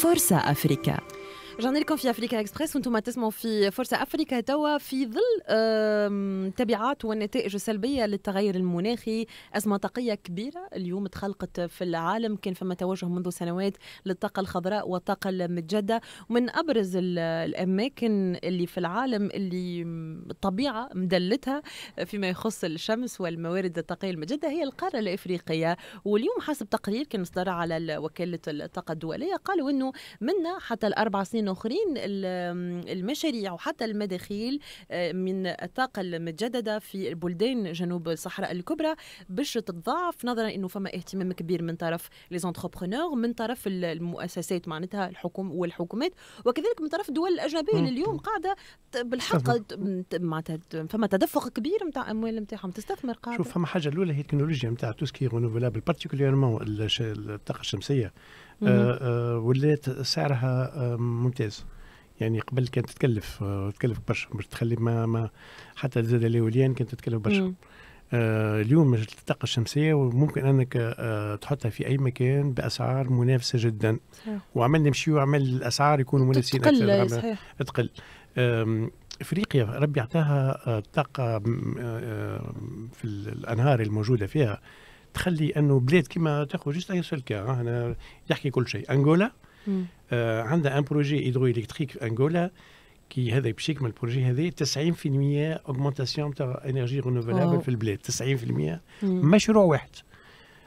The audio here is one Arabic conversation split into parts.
فرصة أفريكا رجعنا لكم في افريكا اكسبريس وانتم تسمعوا في فرصه افريكا توا في ظل تبعات والنتائج السلبيه للتغير المناخي ازمه طاقيه كبيره اليوم تخلقت في العالم كان فما توجه منذ سنوات للطاقه الخضراء والطاقه المتجدده ومن ابرز الاماكن اللي في العالم اللي الطبيعه مدلتها فيما يخص الشمس والموارد الطاقيه المتجدده هي القاره الافريقيه واليوم حسب تقرير كان مصدر على وكاله الطاقه الدوليه قالوا انه منا حتى الاربع سنين آخرين المشاريع وحتى المداخيل آه، من الطاقة المتجددة في البلدان جنوب الصحراء الكبرى باش تتضاعف نظرا أنه فما اهتمام كبير من طرف لي من طرف المؤسسات معناتها الحكوم والحكومات وكذلك من طرف الدول الأجنبية اللي اليوم قاعدة بالحق معناتها فما تدفق كبير نتاع أموال نتاعهم تستثمر قاعدة شوف فما حاجة الأولى هي التكنولوجيا نتاع توسكي رينوفيلابل بارتيكوليرمون الطاقة الشمسية آه، آه، ولات سعرها ممتاز ممتاز يعني قبل كانت تتكلف آه، تكلف برشا باش تخلي ما, ما حتى زاد الاوليان كانت تتكلف برشا آه، اليوم الطاقه الشمسيه وممكن انك آه، تحطها في اي مكان باسعار منافسه جدا صحيح. وعمل نمشيو وعمل الاسعار يكونوا منافسين تقل صحيح تقل افريقيا ربي عطاها الطاقه في الانهار الموجوده فيها تخلي انه بلاد كما تاخذ جست اي سلكه هنا يحكي كل شيء انغولا آه عندنا ان بروجي هيدرو الكتريك في انغولا كي هذا باش يكمل البروجي هذا 90% اوغمونتاسيون تاع انرجي رينوفابل في البلاد 90% مشروع واحد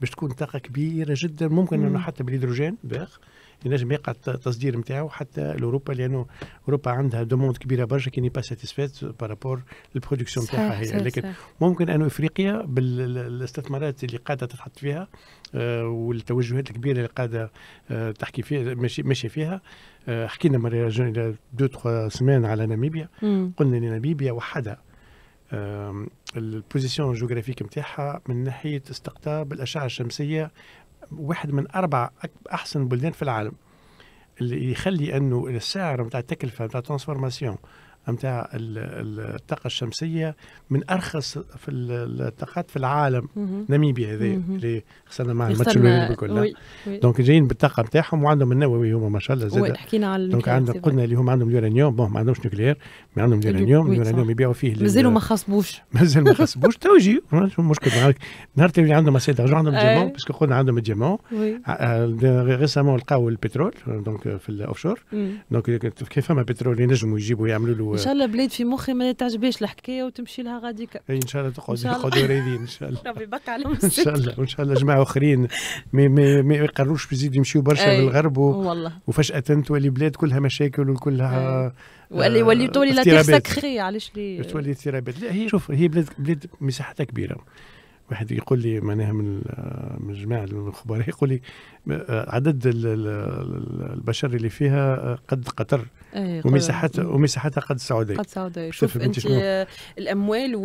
باش تكون طاقه كبيره جدا ممكن انه حتى بالهيدروجين باخ ينجم يقع التصدير نتاعو حتى لاوروبا لانه اوروبا عندها دوموند كبيره برشا كي ني با ساتيسفيت بارابور البرودكسيون نتاعها هي لكن صحيح. ممكن انه افريقيا بالاستثمارات اللي قاعده تتحط فيها آه، والتوجهات الكبيره اللي قاعده آه، تحكي فيها ماشي, ماشي فيها آه، حكينا مره دو تخوا سمان على ناميبيا قلنا ان ناميبيا وحدها البوزيسيون الجغرافيك نتاعها من ناحيه استقطاب الاشعه الشمسيه واحد من اربع احسن بلدان في العالم اللي يخلي انه السعر نتاع التكلفه نتاع ترانسفورماسيون نتاع الطاقه الشمسيه من ارخص في الطاقات في العالم ناميبيا هذا اللي خسرنا مع الماتش الاولاني دونك جايين بالطاقه نتاعهم وعندهم النووي هما ما شاء الله زاد حكينا على دونك عندنا قلنا اللي هما عندهم اليورانيوم بون ما عندهمش نوكليير ما عندهم اليورانيوم اليورانيوم يبيعوا فيه مازالوا ما خصبوش مازال ما خصبوش تو يجي مشكل نهار اللي عندهم اسي دارجون عندهم ديمون باسكو قلنا عندهم ديمون ريسامون آه، آه، لقاو البترول دونك في الاوفشور دونك كيف فما بترول ينجموا يجيبوا يعملوا له ان شاء الله بلاد في مخي ما تعجبهاش الحكايه وتمشي لها غاديك اي ان شاء الله تقعد تقعد رايدين ان شاء الله ربي يبقى على ان شاء الله وان شاء الله جماعه اخرين ما يقروش بيزيدوا يمشيوا برشا للغرب وفجاه تولي بلاد كلها مشاكل وكلها آه، واللي واللي تولي لا تير علاش لي تولي اضطرابات لا هي شوف هي بلاد بلاد مساحتها كبيره واحد يقول لي معناها من من جماعه الخبراء يقول لي آه، عدد البشر اللي فيها آه، قد قطر أيه ومساحتها ومساحتها قد السعوديه قد السعوديه شوف انت الاموال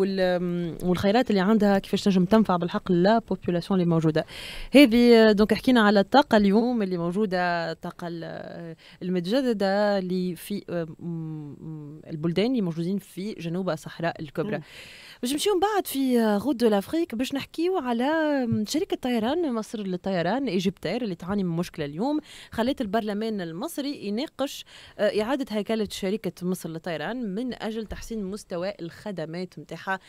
والخيرات اللي عندها كيفاش تنجم تنفع بالحق لا بوبولاسيون اللي موجوده هذه آه، دونك حكينا على الطاقه اليوم اللي موجوده الطاقه المتجدده اللي في البلدان اللي موجودين في جنوب الصحراء الكبرى باش نمشيو من بعد في غود دو لافريك باش نحكيو على شركة طيران مصر للطيران إيجيبتير اللي تعاني من مشكلة اليوم خليت البرلمان المصري يناقش آه، إعادة هيكلة شركة مصر للطيران من أجل تحسين مستوى الخدمات نتاعها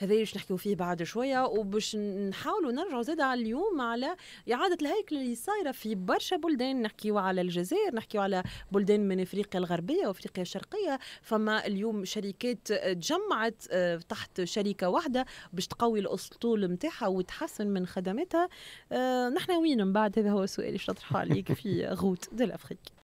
هذا باش نحكيو فيه بعد شويه وباش نحاولوا نرجعوا زاد على اليوم على اعاده الهيكل اللي صايره في برشا بلدان نحكيو على الجزائر نحكيو على بلدان من افريقيا الغربيه وافريقيا الشرقيه فما اليوم شركات تجمعت آه، تحت شركه واحده باش تقوي الاسطول نتاعها وتحسن من خدماتها آه، نحن وين من بعد هذا هو السؤال اللي نطرحه عليك في غوت دي لافريك